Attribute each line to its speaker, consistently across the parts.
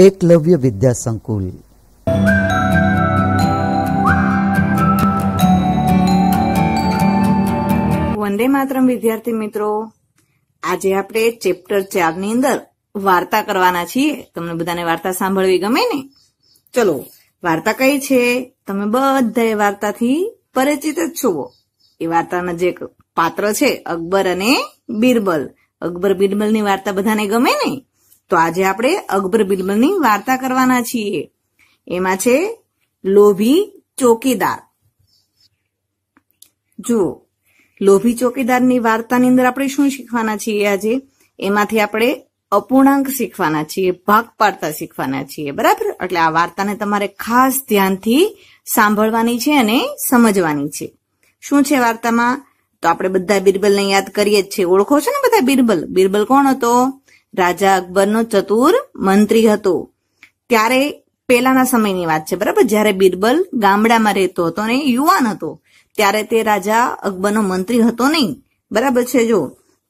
Speaker 1: એકલવ્ય વિદ્યા સંકુલ વંદે માતરમ વિદ્યાર્થી મિત્રો આજે આપણે ચેપ્ટર ચાર ની અંદર વાર્તા કરવાના છીએ તમને બધાને વાર્તા સાંભળવી ગમે ને ચલો વાર્તા કઈ છે તમે બધા વાર્તાથી પરિચિત જ છો એ વાર્તાના જે પાત્ર છે અકબર અને બિરબલ અકબર બિરબલની વાર્તા બધાને ગમે ને તો આજે આપણે અકબર બિરબલની વાર્તા કરવાના છીએ એમાં છે લોભી ચોકીદાર જુઓ લોભી ચોકીદારની વાર્તાની અંદર આપણે શું શીખવાના છીએ આજે એમાંથી આપણે અપૂર્ણાંક શીખવાના છીએ ભાગ પાડતા શીખવાના છીએ બરાબર એટલે આ વાર્તાને તમારે ખાસ ધ્યાનથી સાંભળવાની છે અને સમજવાની છે શું છે વાર્તામાં તો આપણે બધા બિરબલને યાદ કરીએ જ છીએ ઓળખો છો ને બધા બિરબલ બિરબલ કોણ હતો રાજા અકબરનો ચતુર મંત્રી હતો ત્યારે પહેલાના સમયની વાત છે બરાબર જ્યારે બિરબલ ગામડામાં રહેતો હતો અને યુવાન હતો ત્યારે તે રાજા અકબરનો મંત્રી હતો નહીં બરાબર છે જો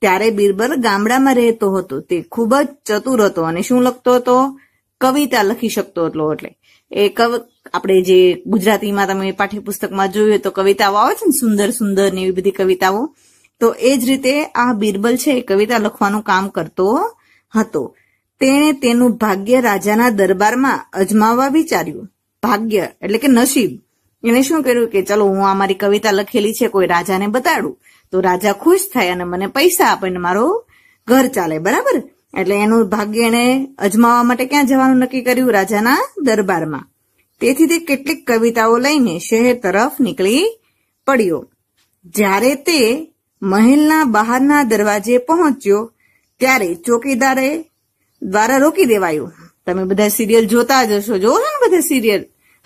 Speaker 1: ત્યારે બિરબલ ગામડામાં રહેતો હતો તે ખૂબ જ ચતુર હતો અને શું લખતો હતો કવિતા લખી શકતો હતો એટલે એ કવ આપણે જે ગુજરાતીમાં તમે પાઠ્યપુસ્તકમાં જોયું તો કવિતાઓ આવે છે ને સુંદર સુંદર ને એવી બધી કવિતાઓ તો એ જ રીતે આ બિરબલ છે એ કવિતા લખવાનું કામ કરતો હતો તેણે તેનું ભાગ્ય રાજાના દરબારમાં અજમાવવા વિચાર્યું ભાગ્ય એટલે કે નસીબ એણે શું કર્યું કે ચલો હું આ મારી કવિતા લખેલી છે કોઈ રાજાને બતાડું તો રાજા ખુશ થાય અને મને પૈસા આપે ને મારો ઘર ચાલે બરાબર એટલે એનું ભાગ્ય એણે અજમાવવા માટે ક્યાં જવાનું નક્કી કર્યું રાજાના દરબારમાં તેથી તે કેટલીક કવિતાઓ લઈને શહેર તરફ નીકળી પડ્યો જ્યારે તે મહેલના બહારના દરવાજે પહોંચ્યો ત્યારે ચોકીદારે દ્વારા રોકી દેવાયું તમે બધા સિરિયલ જોતા જ હશો જોવો છો ને બધા સિરિયલ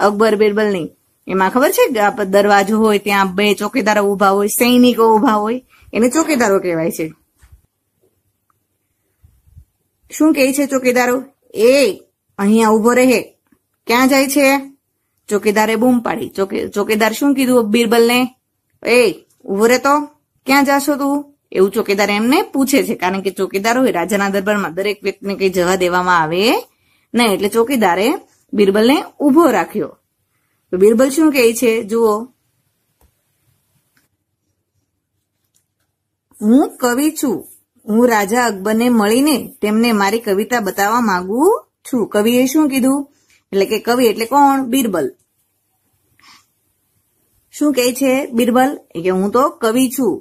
Speaker 1: અકબર બિરબલની એમાં ખબર છે દરવાજો હોય ત્યાં બે ચોકીદારો ઉભા હોય સૈનિકો ઉભા હોય એને ચોકીદારો કહેવાય છે શું કહે છે ચોકીદારો એ અહીંયા ઉભો રહે ક્યાં જાય છે ચોકીદારે બૂમ પાડી ચોકીદાર શું કીધું બિરબલને એ ઉભો રહે તો ક્યાં જાશો તું એવું ચોકીદાર એમને પૂછે છે કારણ કે ચોકીદાર હોય રાજાના દરબારમાં દરેક વ્યક્તિને કઈ જવા દેવામાં આવે નહીં એટલે ચોકીદારે બિરબલને ઉભો રાખ્યો તો બિરબલ શું કહે છે જુઓ હું કવિ છું હું રાજા અકબરને મળીને તેમને મારી કવિતા બતાવવા માંગુ છું કવિએ શું કીધું એટલે કે કવિ એટલે કોણ બિરબલ શું કહે છે બિરબલ કે હું તો કવિ છું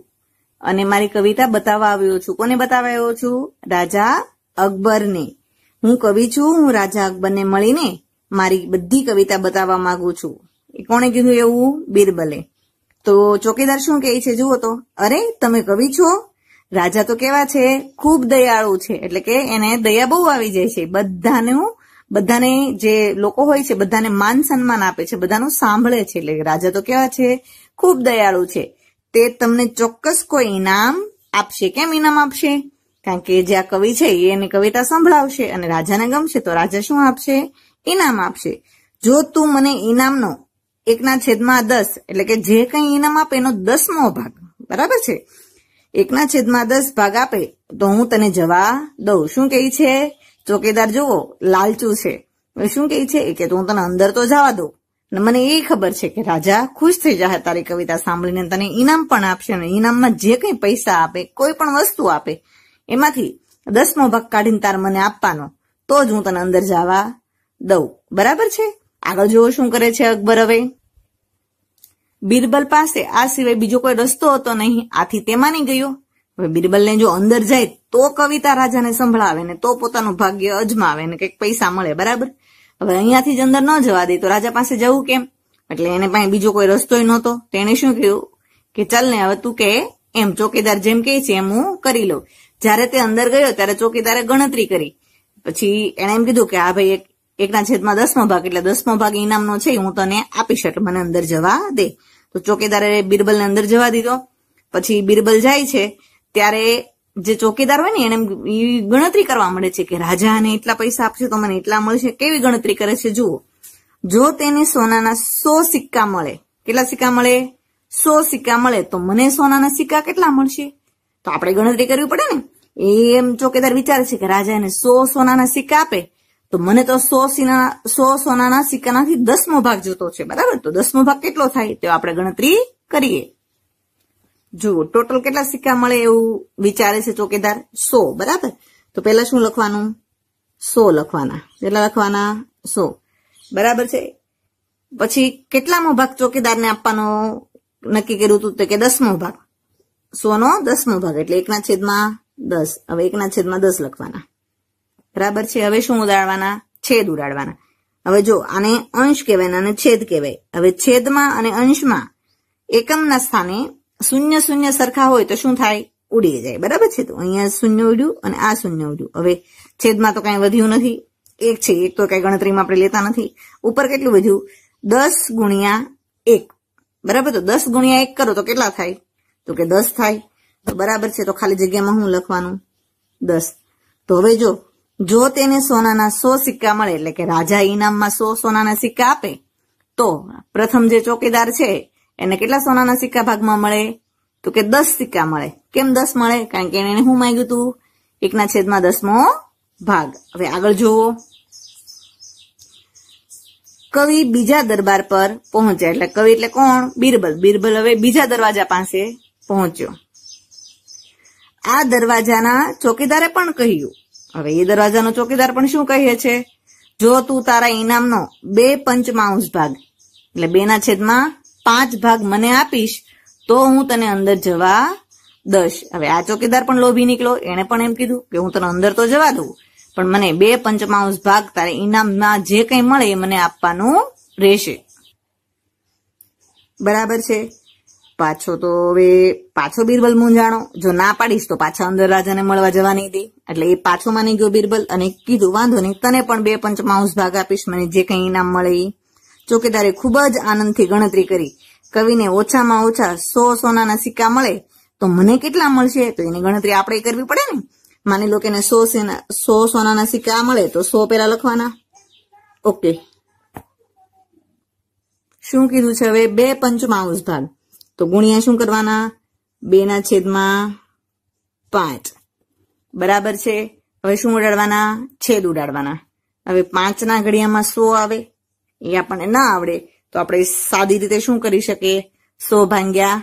Speaker 1: અને મારી કવિતા બતાવવા આવ્યો છું કોને બતાવવા આવ્યો છું રાજા અકબરને હું કવિ છું હું રાજા અકબરને મળીને મારી બધી કવિતા બતાવવા માંગુ છું એ કોણે કીધું એવું બીરબલે તો ચોકીદાર શું કહે છે જુઓ તો અરે તમે કવિ છો રાજા તો કેવા છે ખૂબ દયાળુ છે એટલે કે એને દયા બહુ આવી જાય છે બધાનું બધાને જે લોકો હોય છે બધાને માન સન્માન આપે છે બધાનું સાંભળે છે એટલે રાજા તો કેવા છે ખૂબ દયાળુ છે તે તમને ચોક્કસ કોઈ ઇનામ આપશે કેમ ઇનામ આપશે કારણ કે જે આ કવિ છે એ એની કવિતા સંભળાવશે અને રાજાને ગમશે તો રાજા શું આપશે ઇનામ આપશે જો તું મને ઇનામનો એકના છેદમાં દસ એટલે કે જે કંઈ ઇનામ આપે એનો દસમો ભાગ બરાબર છે એકના છેદમાં દસ ભાગ આપે તો હું તને જવા દઉં શું કહે છે ચોકેદાર જુઓ લાલચું છે શું કહે છે કે હું તને અંદર તો જવા દઉં મને એ ખબર છે કે રાજા ખુશ થઈ જશે તારી કવિતા સાંભળીને તને ઇનામ પણ આપશે અને ઇનામમાં જે કંઈ પૈસા આપે કોઈ પણ વસ્તુ આપે એમાંથી દસમો ભાગ કાઢીને તાર મને આપવાનો તો જ હું તને અંદર જવા દઉં બરાબર છે આગળ જુઓ શું કરે છે અકબર હવે બીરબલ પાસે આ સિવાય બીજો કોઈ રસ્તો હતો નહીં આથી તેમાં નહીં ગયો હવે બિરબલને જો અંદર જાય તો કવિતા રાજાને સંભળાવે ને તો પોતાનું ભાગ્ય અજમાવે ને કંઈક પૈસા મળે બરાબર હવે અહીંયાથી જ અંદર ન જવા દે તો રાજા પાસે જવું કેમ એટલે એને પાસે બીજો કોઈ રસ્તો નહોતો તેણે શું કહ્યું કે ચાલ ને હવે તું કે એમ ચોકીદાર જેમ કે છે એમ હું કરી લઉં જ્યારે તે અંદર ગયો ત્યારે ચોકીદારે ગણતરી કરી પછી એણે એમ કીધું કે આ ભાઈ એકના છેદમાં દસમો ભાગ એટલે દસમો ભાગ ઇનામનો છે હું તને આપી એટલે મને અંદર જવા દે તો ચોકીદારે બિરબલને અંદર જવા દીધો પછી બિરબલ જાય છે ત્યારે જે ચોકીદાર હોય ને એને ગણતરી કરવા મળે છે કે રાજાને એટલા પૈસા આપશે તો મને એટલા મળશે કેવી ગણતરી કરે છે જુઓ જો તેને સોનાના સો સિક્કા મળે કેટલા સિક્કા મળે સો સિક્કા મળે તો મને સોનાના સિક્કા કેટલા મળશે તો આપણે ગણતરી કરવી પડે ને એમ ચોકીદાર વિચારે છે કે રાજા એને સો સોનાના સિક્કા આપે તો મને તો સો સીના સો સોનાના સિક્કાનાથી દસમો ભાગ જોતો છે બરાબર તો દસમો ભાગ કેટલો થાય તે આપણે ગણતરી કરીએ જુઓ ટોટલ કેટલા સિક્કા મળે એવું વિચારે છે ચોકેદાર સો બરાબર તો પહેલા શું લખવાનું સો લખવાના કેટલા લખવાના સો બરાબર છે પછી કેટલામો ભાગ ચોકીદારને આપવાનો નક્કી કર્યું હતું તો કે દસમો ભાગ સોનો દસમો ભાગ એટલે એકના છેદમાં દસ હવે એકના છેદમાં દસ લખવાના બરાબર છે હવે શું ઉડાડવાના છેદ ઉડાડવાના હવે જો આને અંશ કહેવાય અને છેદ કહેવાય હવે છેદમાં અને અંશમાં એકમના સ્થાને શૂન્ય શૂન્ય સરખા હોય તો શું થાય ઉડી જાય બરાબર છે તો અહીંયા શૂન્ય ઉડ્યું અને આ શૂન્ય ઉડ્યું હવે છેદમાં તો કાંઈ વધ્યું નથી એક છે એક તો કઈ ગણતરીમાં આપણે લેતા નથી ઉપર કેટલું વધ્યું દસ ગુણ્યા એક બરાબર તો દસ ગુણ્યા એક કરો તો કેટલા થાય તો કે દસ થાય તો બરાબર છે તો ખાલી જગ્યામાં હું લખવાનું દસ તો હવે જો જો તેને સોનાના સો સિક્કા મળે એટલે કે રાજા ઇનામમાં સો સોનાના સિક્કા આપે તો પ્રથમ જે ચોકીદાર છે એને કેટલા સોનાના સિક્કા ભાગમાં મળે તો કે દસ સિક્કા મળે કેમ દસ મળે કારણ કે એને શું માંગ્યું હતું એકના છેદમાં દસમો ભાગ હવે આગળ જુઓ કવિ બીજા દરબાર પર પહોંચ્યા એટલે કવિ એટલે કોણ બીરબલ બીરબલ હવે બીજા દરવાજા પાસે પહોંચ્યો આ દરવાજાના ચોકીદારે પણ કહ્યું હવે એ દરવાજાનો ચોકીદાર પણ શું કહે છે જો તું તારા ઇનામનો બે પંચમાંશ ભાગ એટલે બે ના છેદમાં પાંચ ભાગ મને આપીશ તો હું તને અંદર જવા દસ હવે આ ચોકીદાર પણ લોભી નીકળો એને પણ એમ કીધું કે હું તને અંદર તો જવા દઉં પણ મને બે પંચમાંશ ભાગ તારે ઇનામમાં જે કંઈ મળે એ મને આપવાનું રહેશે બરાબર છે પાછો તો હવે પાછો બિરબલ મૂંઝાણો જો ના પાડીશ તો પાછા અંદર રાજાને મળવા જવા નહીં દે એટલે એ પાછો માની ગયો બિરબલ અને કીધું વાંધો નહીં તને પણ બે પંચમાંશ ભાગ આપીશ મને જે કંઈ ઇનામ મળે એ ચોકીદારે ખૂબ જ આનંદથી ગણતરી કરી કવિને ઓછામાં ઓછા સો સોનાના સિક્કા મળે તો મને કેટલા મળશે તો એની ગણતરી આપણે કરવી પડે ને માની લો કે સો સેના સો સોનાના સિક્કા મળે તો સો પેલા લખવાના ઓકે શું કીધું છે હવે બે પંચમાંશ ભાગ તો ગુણ્યા શું કરવાના બેના છેદમાં પાંચ બરાબર છે હવે શું ઉડાડવાના છેદ ઉડાડવાના હવે પાંચના ઘડિયામાં સો આવે એ આપણને ના આવડે તો આપણે સાદી રીતે શું કરી શકીએ સો ભાંગ્યા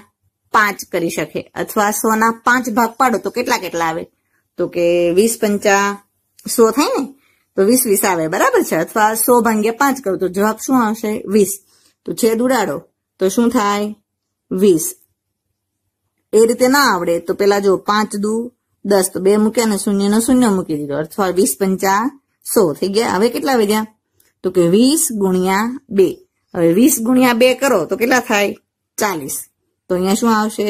Speaker 1: પાંચ કરી શકે અથવા સોના પાંચ ભાગ પાડો તો કેટલા કેટલા આવે તો કે વીસ પંચા સો થાય ને તો વીસ વીસ આવે બરાબર છે અથવા સો ભાંગ્યા પાંચ કરો તો જવાબ શું આવશે વીસ તો છેદ ઉડાડો તો શું થાય વીસ એ રીતે ના આવડે તો પેલા જો પાંચ દુ દસ તો બે મૂક્યા ને શૂન્ય નો શૂન્ય મૂકી દીધો અથવા વીસ પંચા સો થઈ ગયા હવે કેટલા આવી ગયા તો કે વીસ ગુણ્યા બે હવે વીસ ગુણ્યા બે કરો તો કેટલા થાય ચાલીસ તો અહીંયા શું આવશે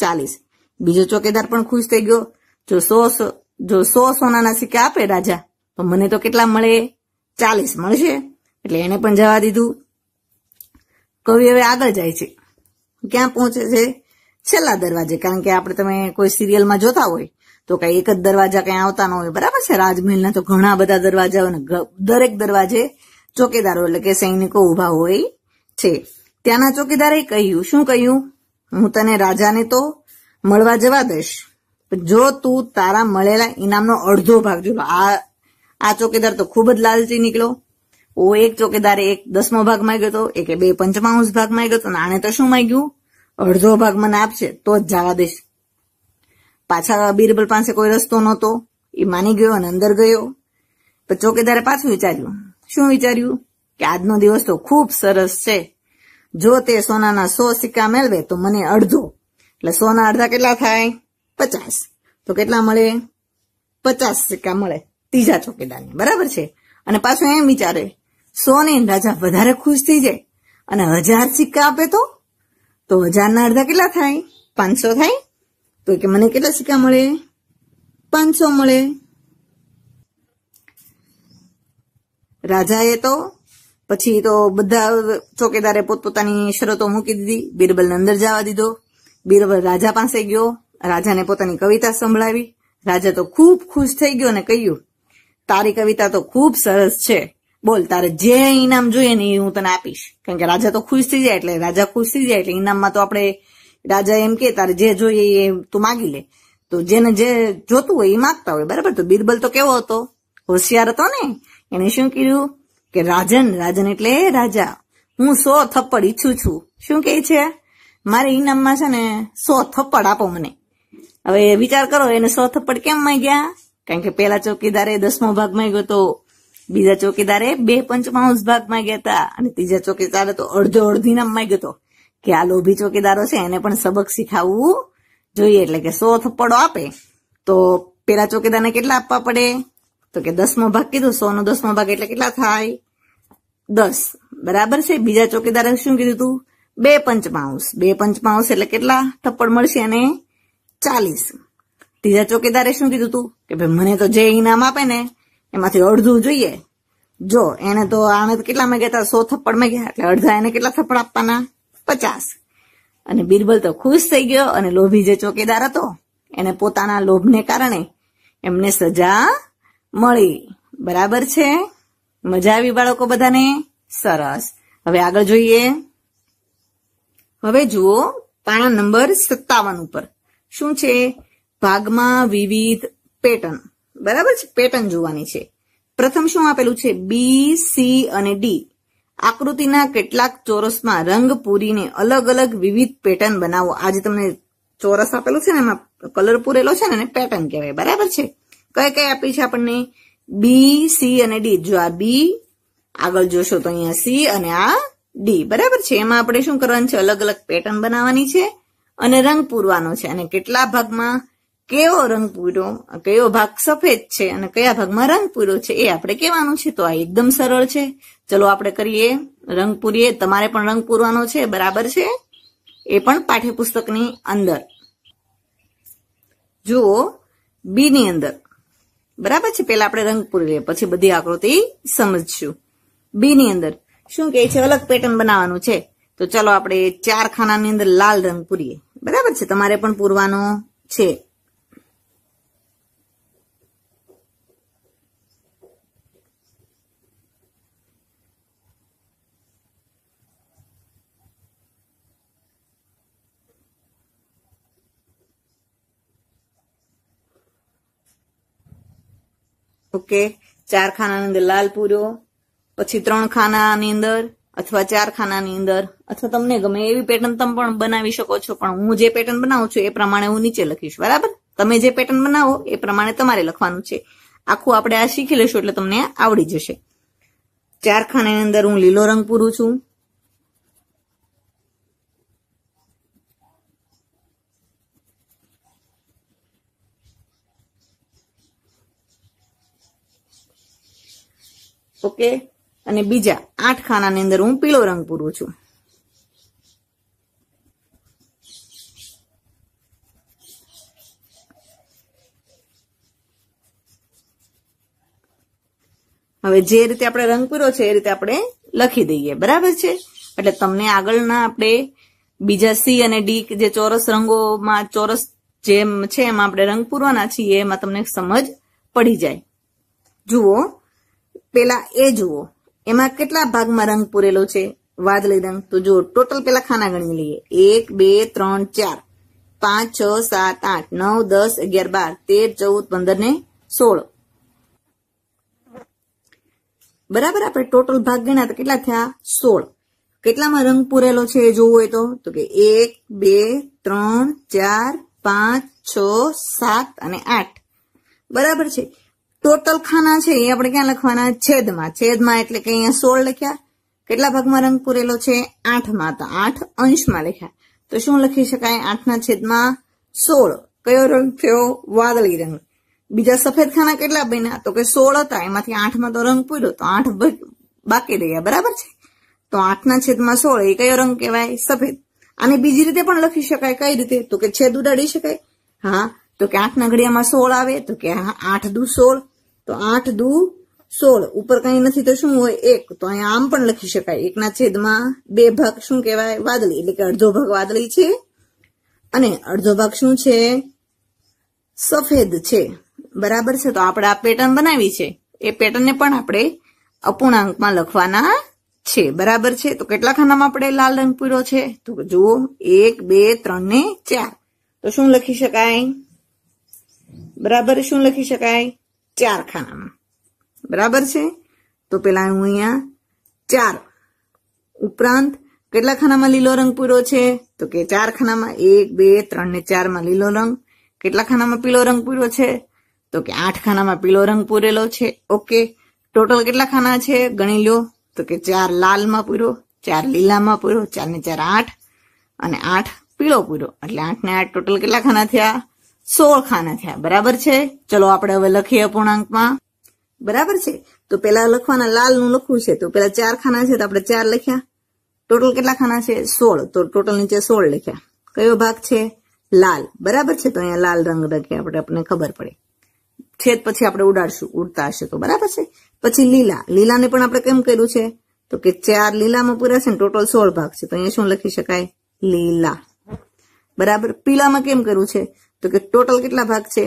Speaker 1: ચાલીસ બીજો ચોકેદાર પણ ખુશ થઈ ગયો જો સો જો સો સોનાના સિક્કા આપે રાજા તો મને તો કેટલા મળે ચાલીસ મળશે એટલે એને પણ જવા દીધું કવિ હવે આગળ જાય છે ક્યાં પહોંચે છે છેલ્લા દરવાજે કારણ કે આપણે તમે કોઈ સિરિયલમાં જોતા હોય તો કઈ એક જ દરવાજા કઈ આવતા ન હોય બરાબર છે રાજમહેલના તો ઘણા બધા દરવાજા દરેક દરવાજે ચોકીદારો એટલે કે સૈનિકો ઉભા હોય છે ત્યાંના ચોકીદારે કહ્યું શું કહ્યું હું તને રાજાને તો મળવા જવા દઈશ જો તું તારા મળેલા ઇનામનો અડધો ભાગ જો આ આ ચોકીદાર તો ખૂબ જ લાલચી નીકળ્યો ઓ એક ચોકીદારે એક દસમો ભાગ માંગ્યો હતો એક બે પંચમાંશ ભાગ માંગ્યો હતો આને તો શું માંગ્યું અડધો ભાગ મને આપશે તો જ જવા દઈશ પાછા બીરબલ પાસે કોઈ રસ્તો નહોતો એ માની ગયો અને અંદર ગયો તો ચોકીદારે પાછું વિચાર્યું શું વિચાર્યું કે આજનો દિવસ તો ખૂબ સરસ છે જો તે સોનાના સો સિક્કા મેળવે તો મને અડધો એટલે સોના અડધા કેટલા થાય પચાસ તો કેટલા મળે પચાસ સિક્કા મળે ત્રીજા ચોકીદારને બરાબર છે અને પાછો એમ વિચારે સો ને રાજા વધારે ખુશ થઈ જાય અને હજાર સિક્કા આપે તો તો હજારના અડધા કેટલા થાય પાંચસો થાય તો કે મને કેટલા સિક્કા મળે પાંચસો મળે રાજાએ તો પછી તો બધા ચોકેદારે પોતપોતાની શરતો મૂકી દીધી બિરબલને અંદર જવા દીધો બીરબલ રાજા પાસે ગયો રાજાને પોતાની કવિતા સંભળાવી રાજા તો ખૂબ ખુશ થઈ ગયો અને કહ્યું તારી કવિતા તો ખૂબ સરસ છે બોલ તારે જે ઇનામ જોઈએ ને એ હું તને આપીશ કારણ કે રાજા તો ખુશ થઈ જાય એટલે રાજા ખુશ થઈ જાય એટલે ઇનામમાં તો આપણે રાજા એમ કે તારે જે જોઈએ એ તું માગી લે તો જેને જે જોતું હોય એ માગતા હોય બરાબર તો બિરબલ તો કેવો હતો હોશિયાર હતો ને એને શું કીધું કે રાજન રાજન એટલે રાજા હું સો થપ્પડ ઈચ્છું છું શું કે છે મારે ઇનામમાં છે ને સો થપ્પડ આપો મને હવે વિચાર કરો એને સો થપ્પડ કેમ માંગ્યા કારણ કે પેલા ચોકીદારે દસમો ભાગ માંગ્યો તો બીજા ચોકીદારે બે પંચમાંશ ભાગ માંગ્યા હતા અને ત્રીજા ચોકીદારે તો અડધો અડધી નામ માંગ્યો હતો કે આ લોભી ચોકીદારો છે એને પણ સબક શીખાવવું જોઈએ એટલે કે સો થપ્પડો આપે તો પેલા ચોકીદારને કેટલા આપવા પડે તો કે દસમો ભાગ કીધું સો નો દસમો ભાગ એટલે કેટલા થાય દસ બરાબર છે બીજા ચોકીદારે શું કીધું તું બે પંચમાંશ બે પંચમાંશ એટલે કેટલા થપ્પડ મળશે અને ચાલીસ ત્રીજા ચોકીદારે શું કીધું તું કે ભાઈ મને તો જે ઇનામ આપે ને એમાંથી અડધું જોઈએ જો એને તો આને કેટલા મેગ્યા હતા સો થપ્પડ મેં ગયા એટલે અડધા એને કેટલા થપ્પડ આપવાના પચાસ અને બિરબલ તો ખુશ થઈ ગયો અને લોભી જે ચોકીદાર હતો એને પોતાના લોભને કારણે એમને સજા મળી બરાબર છે મજા આવી બાળકો બધાને સરસ હવે આગળ જોઈએ હવે જુઓ પાના નંબર સત્તાવન ઉપર શું છે ભાગમાં વિવિધ પેટર્ન બરાબર છે પેટર્ન જોવાની છે પ્રથમ શું આપેલું છે બી સી અને ડી આકૃતિના કેટલાક ચોરસમાં રંગ પૂરીને અલગ અલગ વિવિધ પેટર્ન બનાવો આજે તમને ચોરસ આપેલું છે ને એમાં કલર પૂરેલો છે ને એને પેટર્ન કહેવાય બરાબર છે કઈ કઈ આપી છે આપણને બી સી અને ડી જો આ બી આગળ જોશો તો અહીંયા સી અને આ ડી બરાબર છે એમાં આપણે શું કરવાનું છે અલગ અલગ પેટર્ન બનાવવાની છે અને રંગ પૂરવાનો છે અને કેટલા ભાગમાં કેવો રંગ પૂર્યો કયો ભાગ સફેદ છે અને કયા ભાગમાં રંગ પૂરો છે એ આપણે કહેવાનું છે તો આ એકદમ સરળ છે ચલો આપણે કરીએ રંગ પૂરીએ તમારે પણ રંગ પૂરવાનો છે બરાબર છે એ પણ પાઠ્યપુસ્તકની અંદર જુઓ બી ની અંદર બરાબર છે પેલા આપણે રંગ પૂરી લઈએ પછી બધી આકૃતિ સમજશું બી ની અંદર શું કે છે અલગ પેટર્ન બનાવવાનું છે તો ચલો આપણે ચાર ખાનાની અંદર લાલ રંગ પૂરીએ બરાબર છે તમારે પણ પૂરવાનો છે ઓકે ચાર ખાનાની અંદર લાલ પૂર્યો પછી ત્રણ ખાનાની અંદર અથવા ચાર ખાનાની અંદર અથવા તમને ગમે એવી પેટર્ન તમે પણ બનાવી શકો છો પણ હું જે પેટર્ન બનાવું છું એ પ્રમાણે હું નીચે લખીશ બરાબર તમે જે પેટર્ન બનાવો એ પ્રમાણે તમારે લખવાનું છે આખું આપણે આ શીખી લેશું એટલે તમને આવડી જશે ચાર ખાનાની અંદર હું લીલો રંગ પૂરું છું ઓકે અને બીજા આઠ ખાનાની અંદર હું પીળો રંગ પૂરું છું હવે જે રીતે આપણે રંગ પૂરો છે એ રીતે આપણે લખી દઈએ બરાબર છે એટલે તમને આગળના આપણે બીજા સી અને ડી જે ચોરસ રંગોમાં ચોરસ જેમ છે એમાં આપણે રંગ પૂરવાના છીએ એમાં તમને સમજ પડી જાય જુઓ પેલા એ જુઓ એમાં કેટલા ભાગમાં રંગ પૂરેલો છે વાદળી રંગ તો જુઓ ટોટલ પેલા ખાના ગણી લઈએ એક બે ત્રણ ચાર પાંચ છ સાત આઠ નવ દસ અગિયાર બાર તેર ચૌદ પંદર ને સોળ બરાબર આપણે ટોટલ ભાગ ગણ્યા તો કેટલા થયા સોળ કેટલામાં રંગ પૂરેલો છે એ જોવું હોય તો તો કે એક બે ત્રણ ચાર પાંચ છ સાત અને આઠ બરાબર છે ટોટલ ખાના છે એ આપણે ક્યાં લખવાના છેદમાં છેદમાં એટલે કે અહીંયા સોળ લખ્યા કેટલા ભાગમાં રંગ પૂરેલો છે આઠમાં તો આઠ અંશમાં લખ્યા તો શું લખી શકાય આઠના છેદમાં સોળ કયો રંગ થયો વાદળી રંગ બીજા સફેદ ખાના કેટલા બન્યા તો કે સોળ હતા એમાંથી આઠમાં તો રંગ પૂર્યો તો આઠ બાકી રહ્યા બરાબર છે તો આઠના છેદમાં સોળ એ કયો રંગ કહેવાય સફેદ અને બીજી રીતે પણ લખી શકાય કઈ રીતે તો કે છેદ ઉડાડી શકાય હા તો કે આઠ નગડિયામાં સોળ આવે તો કે આઠ દુ સોળ તો આઠ દુ સોળ ઉપર કઈ નથી તો શું હોય એક તો અહીંયા આમ પણ લખી શકાય એકના છેદમાં બે ભાગ શું કહેવાય વાદળી એટલે કે અડધો ભાગ વાદળી છે અને અડધો ભાગ શું છે સફેદ છે બરાબર છે તો આપણે આ પેટર્ન બનાવી છે એ પેટર્નને પણ આપણે અપૂર્ણાંકમાં લખવાના છે બરાબર છે તો કેટલા ખાનામાં આપણે લાલ રંગ પીળો છે તો જુઓ એક બે ત્રણ ને ચાર તો શું લખી શકાય બરાબર શું લખી શકાય ચાર ખાનામાં બરાબર છે તો પેલા હું અહીંયા ચાર ઉપરાંત કેટલા ખાનામાં લીલો રંગ પૂરો છે તો કે ચાર ખાનામાં એક બે ત્રણ ને ચારમાં લીલો રંગ કેટલા ખાનામાં પીળો રંગ પૂરો છે તો કે આઠ ખાનામાં પીળો રંગ પૂરેલો છે ઓકે ટોટલ કેટલા ખાના છે ગણી લો તો કે ચાર લાલમાં પૂરો ચાર લીલામાં પૂરો ચાર ને ચાર આઠ અને આઠ પીળો પૂરો એટલે આઠ ને આઠ ટોટલ કેટલા ખાના થયા સોળ ખાના થયા બરાબર છે ચલો આપણે હવે લખીએ અપૂર્ણાંકમાં બરાબર છે તો પેલા લખવાના લાલ નું લખવું છે તો પેલા ચાર ખાના છે તો આપણે ચાર લખ્યા ટોટલ કેટલા ખાના છે સોળ તો ટોટલ નીચે સોળ લખ્યા કયો ભાગ છે લાલ બરાબર છે તો અહીંયા લાલ રંગ લખીએ આપણે આપણને ખબર પડે છેદ પછી આપણે ઉડાડશું ઉડતા હશે તો બરાબર છે પછી લીલા લીલાને પણ આપણે કેમ કર્યું છે તો કે ચાર લીલામાં પૂરા છે ને ટોટલ સોળ ભાગ છે તો અહીંયા શું લખી શકાય લીલા બરાબર પીલામાં કેમ કર્યું છે તો કે ટોટલ કેટલા ભાગ છે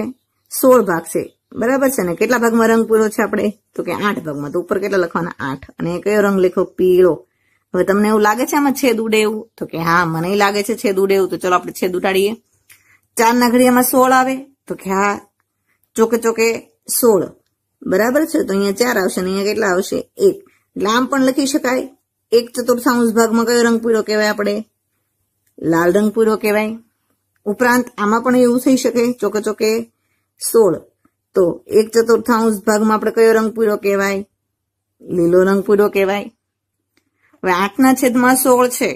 Speaker 1: સોળ ભાગ છે બરાબર છે ને કેટલા ભાગમાં રંગ પૂરો છે આપણે તો કે આઠ ભાગમાં તો ઉપર કેટલા લખવાના આઠ અને કયો રંગ લખ્યો પીળો હવે તમને એવું લાગે છે આમાં છેદ ઉડે એવું તો કે હા મને લાગે છે છેદ ઉડે એવું તો ચલો આપણે છેદ ઉડાડીએ ચારના ઘડિયામાં સોળ આવે તો કે હા ચોકે ચોકે સોળ બરાબર છે તો અહીંયા ચાર આવશે અને અહીંયા કેટલા આવશે એક એટલે પણ લખી શકાય એક ચતુર્થાંશ ભાગમાં કયો રંગ પીળો કહેવાય આપણે લાલ રંગ પીળો કહેવાય ઉપરાંત આમાં પણ એવું થઈ શકે ચોકે ચોકે સોળ તો એક ચતુર્થાંશ ભાગમાં આપણે કયો રંગ પૂરો કહેવાય લીલો રંગ પૂરો કહેવાય હવે આઠના છેદમાં સોળ છે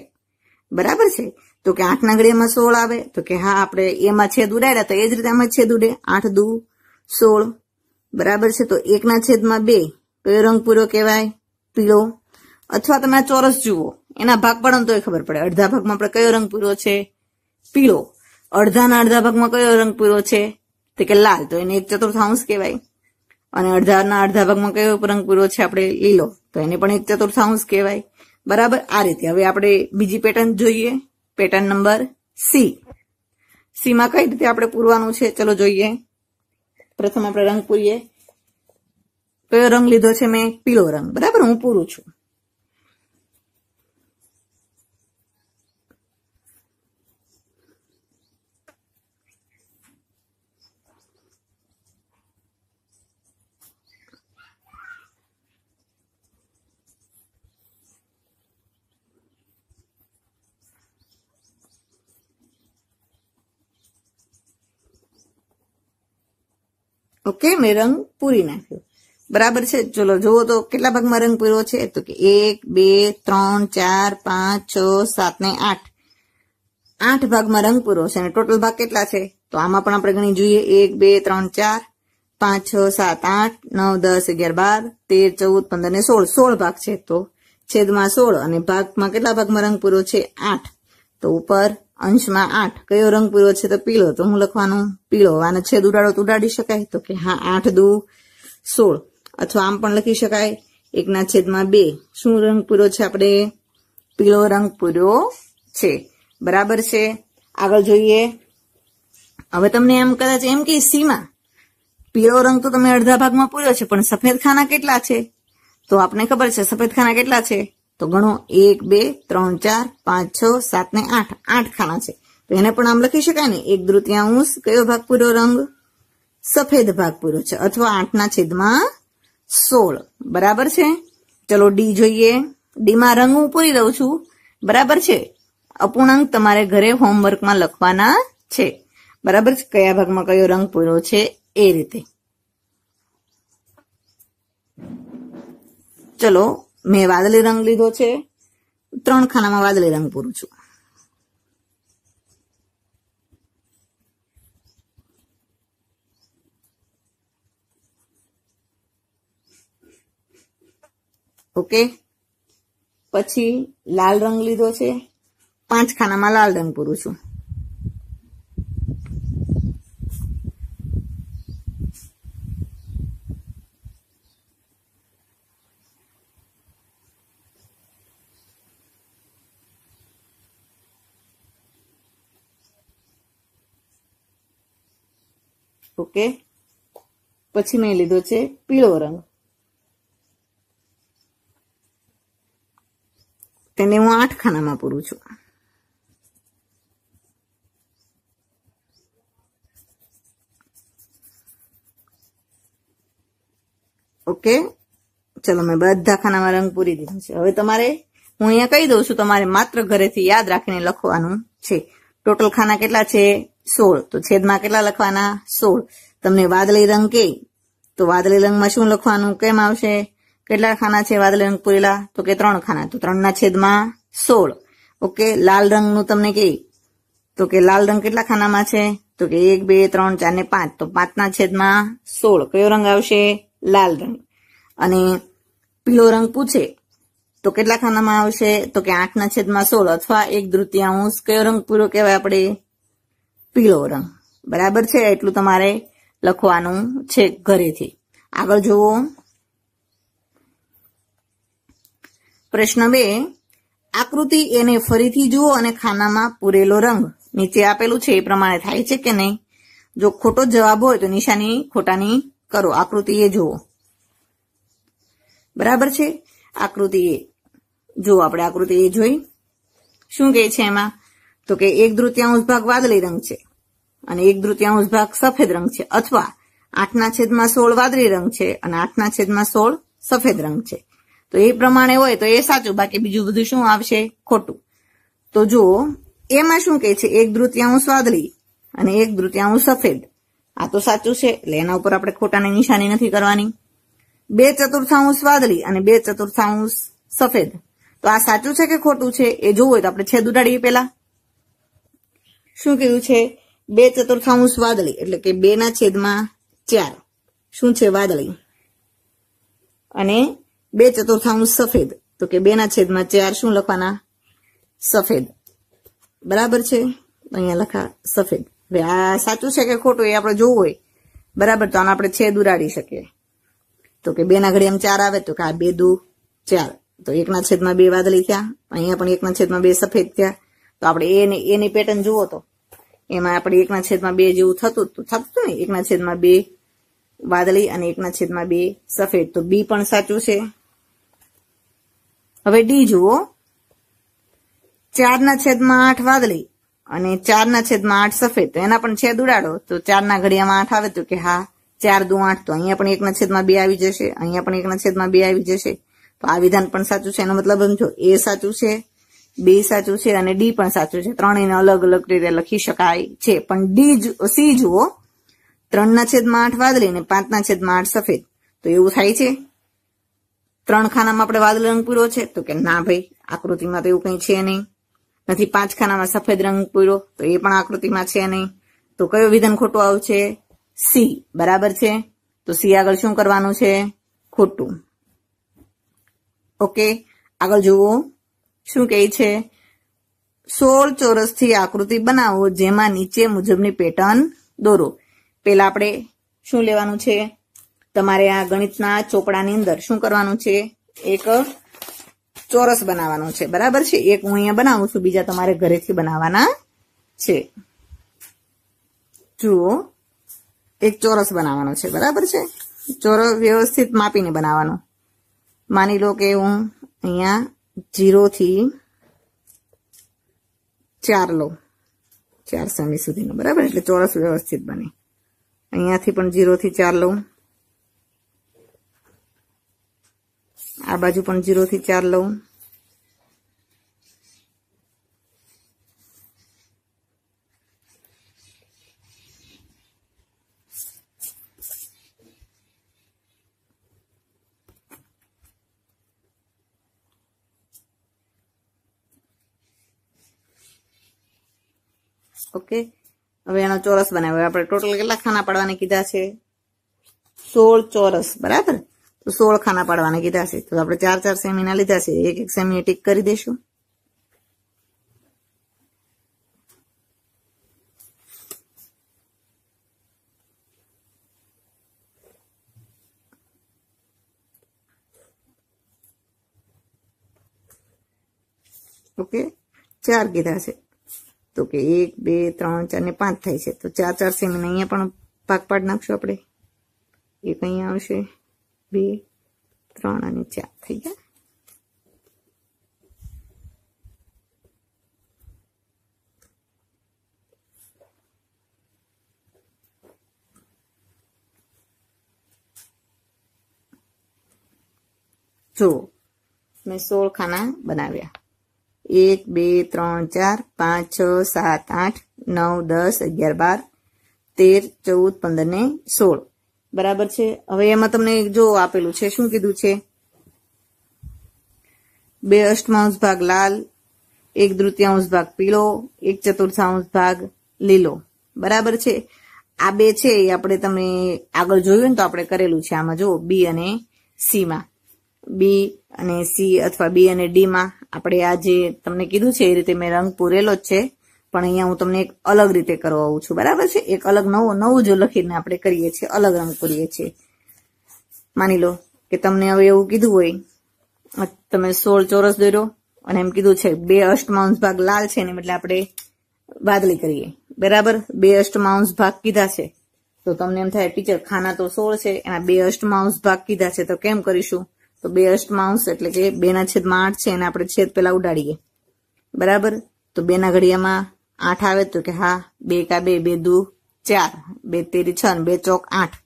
Speaker 1: બરાબર છે તો કે આઠના ઘડીમાં સોળ આવે તો કે હા આપણે એમાં છેદ ઉડાડ્યા તો એ જ રીતે આમાં છેદ ઉડે આઠ દુ સોળ બરાબર છે તો એકના છેદમાં બે કયો રંગ પૂરો કહેવાય પીળો અથવા તમે ચોરસ જુઓ એના ભાગ પણ તો ખબર પડે અડધા ભાગમાં આપણે કયો રંગ પૂરો છે પીળો અડધાના અડધા ભાગમાં કયો રંગ પૂરો છે તો કે લાલ તો એને એક ચતુર્થાંશ કહેવાય અને અડધાના અડધા ભાગમાં કયો રંગ પૂરો છે આપણે લીલો તો એને પણ એક ચતુર્થાંશ કહેવાય બરાબર આ રીતે હવે આપણે બીજી પેટર્ન જોઈએ પેટર્ન નંબર સી સીમાં કઈ રીતે આપણે પૂરવાનું છે ચલો જોઈએ પ્રથમ આપણે રંગ પૂરીએ કયો રંગ લીધો છે મેં પીળો રંગ બરાબર હું પૂરું છું ઓકે મેં રંગ પૂરી નાખ્યો બરાબર છે ચલો જુઓ તો કેટલા ભાગમાં રંગ પૂર્યો છે તો કે એક બે ત્રણ ચાર પાંચ છ સાત ને આઠ આઠ ભાગમાં રંગ પૂરો છે અને ટોટલ ભાગ કેટલા છે તો આમાં પણ આપણે ગણી જોઈએ એક બે ત્રણ ચાર પાંચ છ સાત આઠ નવ દસ અગિયાર બાર તેર ચૌદ પંદર ને સોળ સોળ ભાગ છે તો છેદમાં સોળ અને ભાગમાં કેટલા ભાગમાં રંગ પૂરો છે આઠ તો ઉપર અંશમાં આઠ કયો રંગ પૂરો છે તો પીળો તો હું લખવાનું પીળો આનો છેદ ઉડાડો તો ઉડાડી શકાય તો કે હા આઠ દુ સોળ અથવા આમ પણ લખી શકાય એકના છેદમાં બે શું રંગ પૂરો છે આપણે પીળો રંગ પૂરો છે બરાબર છે આગળ જોઈએ હવે તમને એમ કદાચ એમ કે સીમા પીળો રંગ તો તમે અડધા ભાગમાં પૂર્યો છે પણ સફેદ ખાના કેટલા છે તો આપને ખબર છે સફેદ ખાના કેટલા છે તો ગણો એક બે ત્રણ ચાર પાંચ છ સાત ને આઠ આઠ ખાના છે તો એને પણ આમ લખી શકાય ને એક દૃત્યાંશ કયો ભાગ પૂરો રંગ સફેદ ભાગ પૂરો છે અથવા આઠના છેદમાં સોળ બરાબર છે ચલો ડી જોઈએ ડીમાં રંગ હું પૂરી દઉં છું બરાબર છે અપૂર્ણાંક તમારે ઘરે હોમવર્કમાં લખવાના છે બરાબર છે કયા ભાગમાં કયો રંગ પૂરો છે એ રીતે ચલો મેં વાદળી રંગ લીધો છે ત્રણ ખાનામાં વાદળી રંગ પૂરું છું ઓકે પછી લાલ રંગ લીધો છે પાંચ ખાનામાં લાલ રંગ પૂરું છું કે પછી મેં લીધો છે પીળો રંગ તેને હું આઠ ખાનામાં પૂરું છું ઓકે ચલો મેં બધા ખાનામાં રંગ પૂરી દીધો છે હવે તમારે હું અહીંયા કહી દઉં છું તમારે માત્ર ઘરેથી યાદ રાખીને લખવાનું છે ટોટલ ખાના કેટલા છે સોળ તો છેદમાં કેટલા લખવાના સોળ તમને વાદળી રંગ કે તો વાદળી રંગમાં શું લખવાનું કેમ આવશે કેટલા ખાના છે વાદળી રંગ પૂરેલા તો કે ત્રણ ખાના તો ત્રણના છેદમાં સોળ ઓકે લાલ રંગનું તમને કે તો કે લાલ રંગ કેટલા ખાનામાં છે તો કે એક બે ત્રણ ચાર ને પાંચ તો પાંચના છેદમાં સોળ કયો રંગ આવશે લાલ રંગ અને પીળો રંગ પૂછે તો કેટલા ખાનામાં આવશે તો કે આઠના છેદમાં સોળ અથવા એક તૃતીયાંશ કયો રંગ પૂરો કહેવાય આપણે પીળો રંગ બરાબર છે એટલું તમારે લખવાનું છે ઘરેથી આગળ જુઓ પ્રશ્ન બે આકૃતિ એને ફરીથી જુઓ અને ખાનામાં પૂરેલો રંગ નીચે આપેલું છે એ પ્રમાણે થાય છે કે નહીં જો ખોટો જવાબ હોય તો નિશાની ખોટાની કરો આકૃતિ એ જુઓ બરાબર છે આકૃતિ એ જુઓ આપણે આકૃતિ એ જોઈ શું કહે છે એમાં તો કે એક તૃતીયાંશ ભાગ વાદળી રંગ છે અને એક તૃતીયાંશ ભાગ સફેદ રંગ છે અથવા આઠના છેદમાં સોળ વાદળી રંગ છે અને આઠના છેદમાં સોળ સફેદ રંગ છે તો એ પ્રમાણે હોય તો એ સાચું બાકી બીજું બધું શું આવશે ખોટું તો જુઓ એમાં શું કે છે એક તૃતીયાંશ વાદળી અને એક તૃતીયાંશ સફેદ આ તો સાચું છે એટલે એના ઉપર આપણે ખોટાની નિશાની નથી કરવાની બે ચતુર્થાંશ વાદળી અને બે ચતુર્થાંશ સફેદ તો આ સાચું છે કે ખોટું છે એ જોવું હોય તો આપણે છેદ ઉડાડીએ પેલા શું કહ્યું છે બે ચતુર્થાંશ વાદળી એટલે કે બે ના છેદમાં ચાર શું છે વાદળી અને બે ચતુર્થાંશ સફેદ તો કે બે ના છેદમાં ચાર શું લખવાના સફેદ બરાબર છે અહીંયા લખા સફેદ હવે આ સાચું છે કે ખોટું એ આપણે જોવું હોય બરાબર તો આને આપણે છેદ ઉડાડી શકીએ તો કે બે ના ઘડી એમ ચાર આવે તો કે આ બે દુ ચાર તો એકના છેદમાં બે વાદળી થયા અહીંયા પણ એકના છેદમાં બે સફેદ થયા તો આપણે એની એની પેટર્ન જુઓ તો એમાં આપણે એકના છેદમાં બે જેવું થતું તો થતું ને એકના છેદમાં બે વાદળી અને એકના છેદમાં બે સફેદ તો બી પણ સાચું છે હવે ડી જુઓ ચારના છેદમાં આઠ વાદળી અને ચારના છેદમાં આઠ સફેદ તો એના પણ છેદ ઉડાડો તો ચારના ઘડિયામાં આઠ આવે તો કે હા ચાર દુ આઠ તો અહીંયા પણ એકના છેદમાં બે આવી જશે અહીંયા પણ એકના છેદમાં બે આવી જશે તો આ વિધાન પણ સાચું છે એનો મતલબ એમ જો એ સાચું છે બે સાચું છે અને ડી પણ સાચું છે ત્રણેયને અલગ અલગ રીતે લખી શકાય છે પણ ડી સી જુઓ ત્રણના છેદમાં આઠ વાદળી અને પાંચના છેદમાં આઠ સફેદ તો એવું થાય છે ત્રણ ખાનામાં આપણે વાદળી રંગ પીળો છે તો કે ના ભાઈ આકૃતિમાં તો એવું કંઈ છે નહીં નથી પાંચ ખાનામાં સફેદ રંગ પીળો તો એ પણ આકૃતિમાં છે નહીં તો કયો વિધાન ખોટું આવશે સી બરાબર છે તો સી આગળ શું કરવાનું છે ખોટું ઓકે આગળ જુઓ શું કહે છે સોળ ચોરસથી આકૃતિ બનાવો જેમાં નીચે મુજબની પેટર્ન દોરો પહેલા આપણે શું લેવાનું છે તમારે આ ગણિતના ચોપડાની અંદર શું કરવાનું છે એક ચોરસ બનાવવાનું છે બરાબર છે એક હું અહીંયા બનાવું છું બીજા તમારે ઘરેથી બનાવવાના છે જુઓ એક ચોરસ બનાવવાનો છે બરાબર છે ચોરસ વ્યવસ્થિત માપીને બનાવવાનો માની લો કે હું અહીંયા જીરોથી ચાર લો ચાર સામી સુધીનો બરાબર એટલે ચોરસ વ્યવસ્થિત બને અહીંયાથી પણ જીરોથી ચાર લઉં આ બાજુ પણ જીરોથી ચાર લઉં ઓકે હવે એનો ચોરસ બનાવ્યો આપણે ટોટલ કેટલા ખાના પાડવાના કીધા છે સોળ ચોરસ બરાબર તો સોળ ખાના પાડવાના કીધા છે તો આપણે ચાર ચાર સેમીના લીધા છે એક એક સેમી ટીક કરી દઈશું ઓકે ચાર કીધા છે તો કે એક બે ત્રણ ચાર ને પાંચ થાય છે તો ચાર ચાર સેમી અહીંયા પણ પાક પાડ નાખશું આપણે એ અહીંયા આવશે બે ત્રણ અને ચાર થઈ ગયા જો મેં સોળ ખાના બનાવ્યા એક બે ત્રણ ચાર પાંચ છ સાત આઠ નવ દસ અગિયાર બાર તેર ચૌદ પંદર ને સોળ બરાબર છે હવે એમાં તમને જો આપેલું છે શું કીધું છે બે અષ્ટમાંશ ભાગ લાલ એક તૃતીયાંશ ભાગ પીળો એક ચતુર્થાંશ ભાગ લીલો બરાબર છે આ બે છે એ આપણે તમે આગળ જોયું ને તો આપણે કરેલું છે આમાં જો બી અને સીમાં બી અને સી અથવા બી અને ડીમાં આપણે આ જે તમને કીધું છે એ રીતે મેં રંગ પૂરેલો જ છે પણ અહીંયા હું તમને એક અલગ રીતે કરવાઉં છું બરાબર છે એક અલગ નવો નવું જો લખીને આપણે કરીએ છીએ અલગ રંગ પૂરીએ છીએ માની લો કે તમને હવે એવું કીધું હોય તમે સોળ ચોરસ દોર્યો અને એમ કીધું છે બે અષ્ટમાઉન્સ ભાગ લાલ છે ને એટલે આપણે વાદળી કરીએ બરાબર બે અષ્ટમાંશ ભાગ કીધા છે તો તમને એમ થાય ટીચર ખાના તો સોળ છે એના બે અષ્ટમાંશ ભાગ કીધા છે તો કેમ કરીશું તો બે અષ્ટમાં અંશ એટલે કે બેના છેદમાં આઠ છે એને આપણે છેદ પહેલા ઉડાડીએ બરાબર તો બેના ઘડિયામાં આઠ આવે તો કે હા બે કા બે બે દુ ચાર બે તેરી છ અને બે ચોક આઠ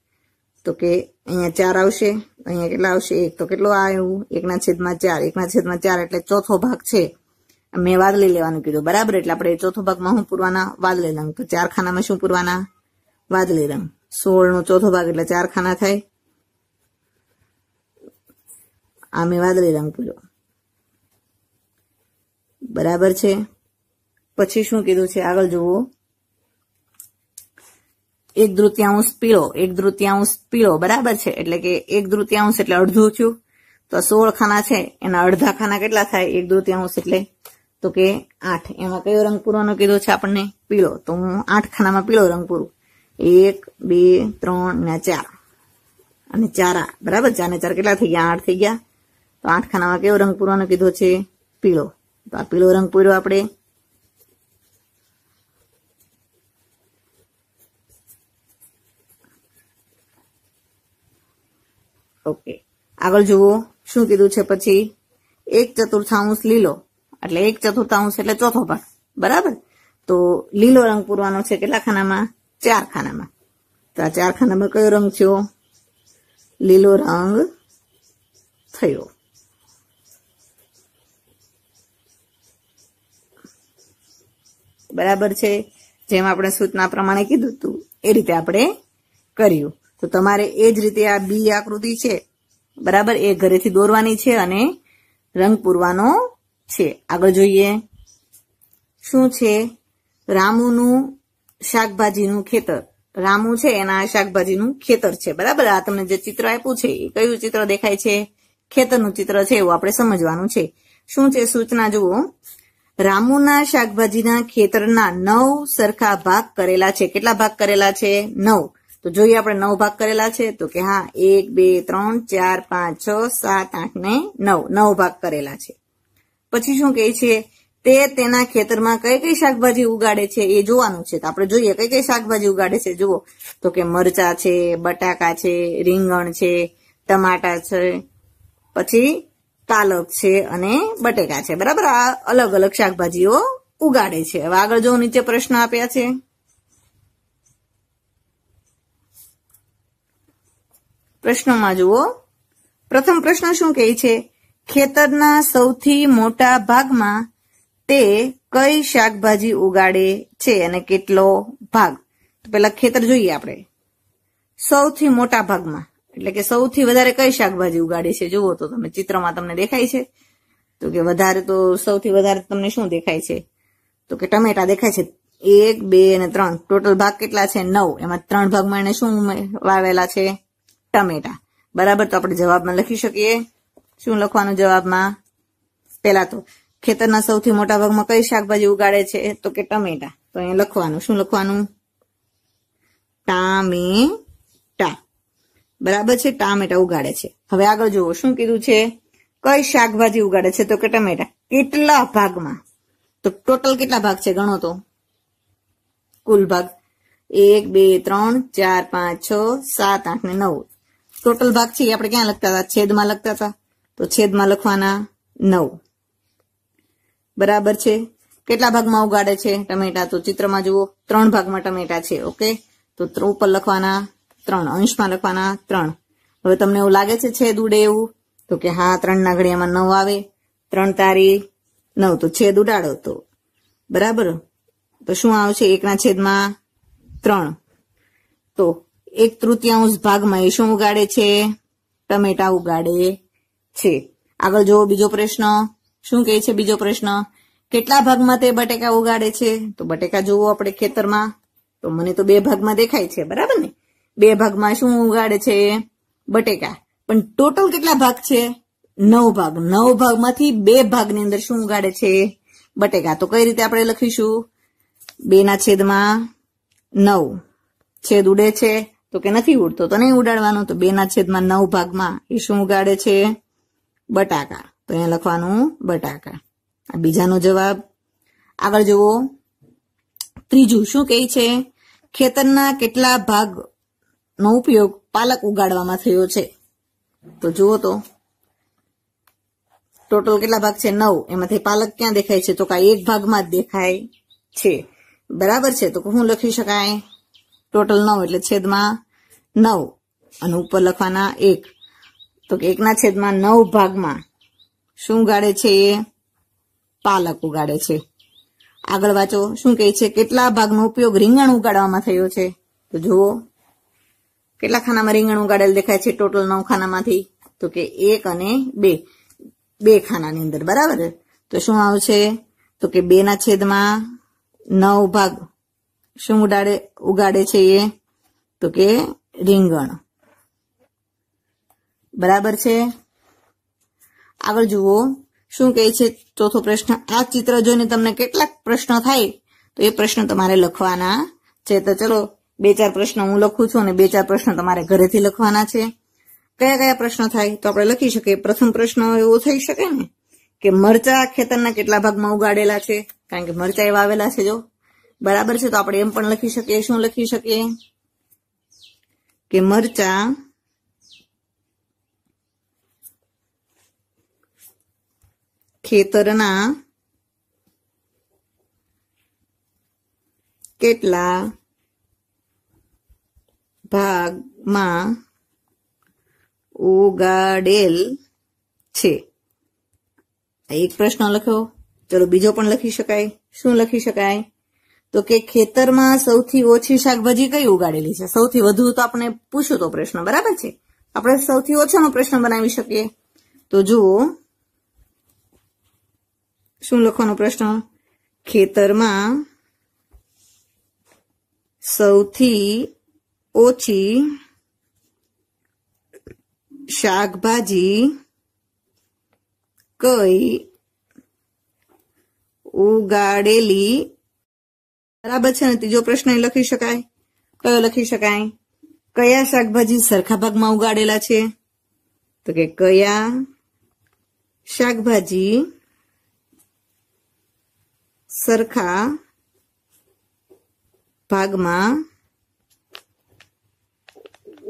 Speaker 1: તો કે અહીંયા ચાર આવશે અહીંયા કેટલા આવશે એક તો કેટલો આવ્યું એકના છેદમાં ચાર એકના છેદમાં ચાર એટલે ચોથો ભાગ છે મેં વાદળી લેવાનું કીધું બરાબર એટલે આપણે ચોથો ભાગમાં શું પૂરવાના વાદ લઈ લઉં તો ચાર ખાનામાં શું પૂરવાના વાદળી રંગ સોળનો ચોથો ભાગ એટલે ચાર ખાના થાય આ મેં વાદળી રંગ પૂર્યો બરાબર છે પછી શું કીધું છે આગળ જુઓ એક તૃતીયાંશ પીળો એક તૃતીયાંશ પીળો બરાબર છે એટલે કે એક તૃતીયાંશ એટલે અડધું થયું તો સોળ ખાના છે એના અડધા ખાના કેટલા થાય એક તૃતીયાંશ એટલે તો કે આઠ એમાં કયો રંગ પૂરવાનો કીધો છે આપણને પીળો તો હું આઠ ખાનામાં પીળો રંગ પૂરું એક બે ત્રણ ને ચાર અને ચાર બરાબર ચાર ને ચાર કેટલા થઈ ગયા આઠ થઈ ગયા તો આઠ ખાનામાં કેવો રંગ પૂરવાનો કીધો છે પીળો તો આ પીળો રંગ પૂર્યો આપણે ઓકે આગળ જુઓ શું કીધું છે પછી એક ચતુર્થાંશ લીલો એટલે એક ચતુર્થાંશ એટલે ચોથો ભાગ બરાબર તો લીલો રંગ પૂરવાનો છે કેટલા ખાનામાં ચાર ખાનામાં તો આ ચાર ખાનામાં કયો રંગ થયો લીલો રંગ થયો બરાબર છે જેમ આપણે સૂચના પ્રમાણે કીધું હતું એ રીતે આપણે કર્યું તો તમારે એ જ રીતે આ બી આકૃતિ છે બરાબર એ ઘરેથી દોરવાની છે અને રંગ પૂરવાનો છે આગળ જોઈએ શું છે રામુનું શાકભાજીનું ખેતર રામુ છે એના શાકભાજીનું ખેતર છે બરાબર આ તમને જે ચિત્ર આપ્યું છે એ કયું ચિત્ર દેખાય છે ખેતરનું ચિત્ર છે એવું આપણે સમજવાનું છે શું છે સૂચના જુઓ રામુના શાકભાજીના ખેતરના નવ સરખા ભાગ કરેલા છે કેટલા ભાગ કરેલા છે નવ તો જોઈએ આપણે નવ ભાગ કરેલા છે તો કે હા એક બે ત્રણ ચાર પાંચ છ સાત આઠ ને નવ નવ ભાગ કરેલા છે પછી શું કહે છે તે તેના ખેતરમાં કઈ કઈ શાકભાજી ઉગાડે છે એ જોવાનું છે તો આપણે જોઈએ કઈ કઈ શાકભાજી ઉગાડે છે જુઓ તો કે મરચા છે બટાકા છે રીંગણ છે ટમાટા છે પછી પાલક છે અને બટેકા છે બરાબર આ અલગ અલગ શાકભાજીઓ ઉગાડે છે હવે આગળ જો નીચે પ્રશ્ન આપ્યા છે પ્રશ્નોમાં જુઓ પ્રથમ પ્રશ્ન શું કહે છે ખેતરના સૌથી મોટા ભાગમાં તે કઈ શાકભાજી ઉગાડે છે અને કેટલો ભાગ પેલા ખેતર જોઈએ આપણે સૌથી મોટા ભાગમાં એટલે કે સૌથી વધારે કઈ શાકભાજી ઉગાડી છે જુઓ તો તમે ચિત્રમાં તમને દેખાય છે તો કે વધારે તો સૌથી વધારે તમને શું દેખાય છે તો કે ટમેટા દેખાય છે એક બે અને ત્રણ ટોટલ ભાગ કેટલા છે નવ એમાં ત્રણ ભાગમાં એને શું વાવેલા છે ટમેટા બરાબર તો આપણે જવાબમાં લખી શકીએ શું લખવાનું જવાબમાં પેલા તો ખેતરના સૌથી મોટા ભાગમાં કઈ શાકભાજી ઉગાડે છે તો કે ટમેટા તો અહીંયા લખવાનું શું લખવાનું ટામેટા બરાબર છે ટામેટા ઉગાડે છે હવે આગળ જુઓ શું કીધું છે કઈ શાકભાજી ઉગાડે છે તો કે ટમેટા કેટલા ભાગમાં તો ટોટલ કેટલા ભાગ છે ગણો તો કુલ ભાગ એક બે ત્રણ ચાર પાંચ છ સાત આઠ ને નવ ટોટલ ભાગ છે એ આપણે ક્યાં લખતા હતા છેદમાં લખતા હતા તો છેદમાં લખવાના નવ બરાબર છે કેટલા ભાગમાં ઉગાડે છે ટમેટા તો ચિત્રમાં જુઓ ત્રણ ભાગમાં ટમેટા છે ઓકે તો ઉપર લખવાના ત્રણ અંશમાં લખવાના ત્રણ હવે તમને એવું લાગે છે છેદ ઉડે એવું તો કે હા ત્રણ ના ઘડિયામાં નવ આવે ત્રણ તારી નવ તો છેદ ઉડાડો તો બરાબર તો શું આવશે એકના છેદમાં ત્રણ તો એક તૃતીયાંશ ભાગમાં એ શું ઉગાડે છે ટમેટા ઉગાડે છે આગળ જુઓ બીજો પ્રશ્ન શું કહે છે બીજો પ્રશ્ન કેટલા ભાગમાં તે બટેકા ઉગાડે છે તો બટેકા જોવો આપણે ખેતરમાં તો મને તો બે ભાગમાં દેખાય છે બરાબર ને બે ભાગમાં શું ઉગાડે છે બટેકા પણ ટોટલ કેટલા ભાગ છે નવ ભાગ નવ ભાગમાંથી બે ભાગની અંદર શું ઉગાડે છે બટેકા તો કઈ રીતે આપણે લખીશું બે ના છેદમાં નવ છેદ ઉડે છે તો કે નથી ઉડતો તો નહીં ઉડાડવાનું તો બે ના છેદમાં નવ ભાગમાં એ શું ઉગાડે છે બટાકા તો અહીંયા લખવાનું બટાકા આ બીજાનો જવાબ આગળ જુઓ ત્રીજું શું કહે છે ખેતરના કેટલા ભાગ નો ઉપયોગ પાલક ઉગાડવામાં થયો છે તો જુઓ તો ટોટલ કેટલા ભાગ છે નવ એમાંથી પાલક ક્યાં દેખાય છે તો કે એક ભાગમાં જ દેખાય છે બરાબર છે તો હું લખી શકાય ટોટલ નવ એટલે છેદમાં નવ અને ઉપર લખવાના એક તો કે એકના છેદમાં નવ ભાગમાં શું ઉગાડે છે એ પાલક ઉગાડે છે આગળ વાંચો શું કહે છે કેટલા ભાગનો ઉપયોગ રીંગણ ઉગાડવામાં થયો છે તો જુઓ કેટલા ખાનામાં રીંગણ ઉગાડેલ દેખાય છે ટોટલ નવ ખાનામાંથી તો કે એક અને બે બે ખાનાની અંદર બરાબર તો શું આવશે તો કે બે ના છેદમાં નવ ભાગ શું ઉડાડે ઉગાડે છે એ તો કે રીંગણ બરાબર છે આગળ જુઓ શું કહે છે ચોથો પ્રશ્ન આ ચિત્ર જોઈને તમને કેટલાક પ્રશ્નો થાય તો એ પ્રશ્ન તમારે લખવાના છે તો ચલો બે ચાર પ્રશ્ન હું લખું છું અને બે ચાર પ્રશ્ન તમારે ઘરેથી લખવાના છે કયા કયા પ્રશ્ન થાય તો આપણે લખી શકીએ પ્રથમ પ્રશ્ન એવો થઈ શકે ને કે મરચા ખેતરના કેટલા ભાગમાં ઉગાડેલા છે કારણ કે મરચા એવા આવેલા છે જો બરાબર છે તો આપણે એમ પણ લખી શકીએ શું લખી શકીએ કે મરચા ખેતરના કેટલા ભાગમાં ઉગાડેલ છે એક પ્રશ્ન લખ્યો ચલો બીજો પણ લખી શકાય શું લખી શકાય તો કે ખેતરમાં સૌથી ઓછી શાકભાજી કઈ ઉગાડેલી છે સૌથી વધુ તો આપણે પૂછ્યું તો પ્રશ્ન બરાબર છે આપણે સૌથી ઓછાનો પ્રશ્ન બનાવી શકીએ તો જુઓ શું લખવાનો પ્રશ્ન ખેતરમાં સૌથી ઓછી શાકભાજી કઈ ઉગાડેલી બરાબર છે ને ત્રીજો પ્રશ્ન લખી શકાય કયો લખી શકાય કયા શાકભાજી સરખા ભાગમાં ઉગાડેલા છે તો કે કયા શાકભાજી સરખા ભાગમાં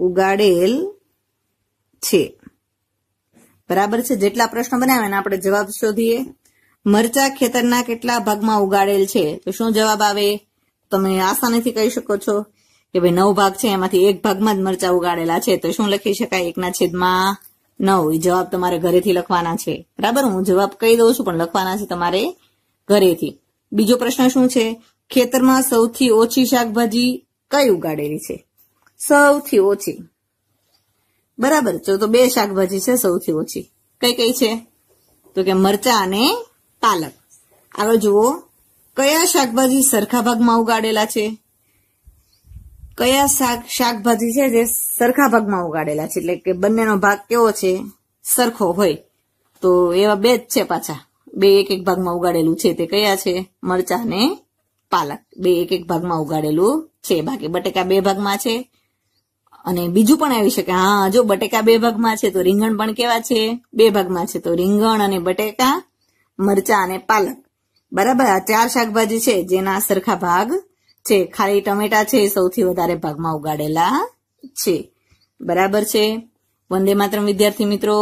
Speaker 1: ઉગાડેલ છે બરાબર છે જેટલા પ્રશ્નો બનાવ્યા ને આપણે જવાબ શોધીએ મરચા ખેતરના કેટલા ભાગમાં ઉગાડેલ છે તો શું જવાબ આવે તમે આસાનીથી કહી શકો છો કે ભાઈ નવ ભાગ છે એમાંથી એક ભાગમાં જ મરચા ઉગાડેલા છે તો શું લખી શકાય એકના છેદમાં નવ એ જવાબ તમારે ઘરેથી લખવાના છે બરાબર હું જવાબ કહી દઉં છું પણ લખવાના છે તમારે ઘરેથી બીજો પ્રશ્ન શું છે ખેતરમાં સૌથી ઓછી શાકભાજી કઈ ઉગાડેલી છે સૌથી ઓછી બરાબર જો તો બે શાકભાજી છે સૌથી ઓછી કઈ કઈ છે તો કે મરચા અને પાલક આગળ જુઓ કયા શાકભાજી સરખા ભાગમાં ઉગાડેલા છે કયા શાક શાકભાજી છે જે સરખા ભાગમાં ઉગાડેલા છે એટલે કે બંનેનો ભાગ કેવો છે સરખો હોય તો એવા બે જ છે પાછા બે એક એક ભાગમાં ઉગાડેલું છે તે કયા છે મરચા અને પાલક બે એક એક ભાગમાં ઉગાડેલું છે બાકી બટેકા બે ભાગમાં છે અને બીજું પણ આવી શકે હા જો બટેકા બે ભાગમાં છે તો રીંગણ પણ કેવા છે બે ભાગમાં છે તો રીંગણ અને બટેકા મરચા અને પાલક બરાબર આ ચાર શાકભાજી છે જેના સરખા ભાગ છે ખાલી ટમેટા છે સૌથી વધારે ભાગમાં ઉગાડેલા છે બરાબર છે વંદે માતરમ વિદ્યાર્થી મિત્રો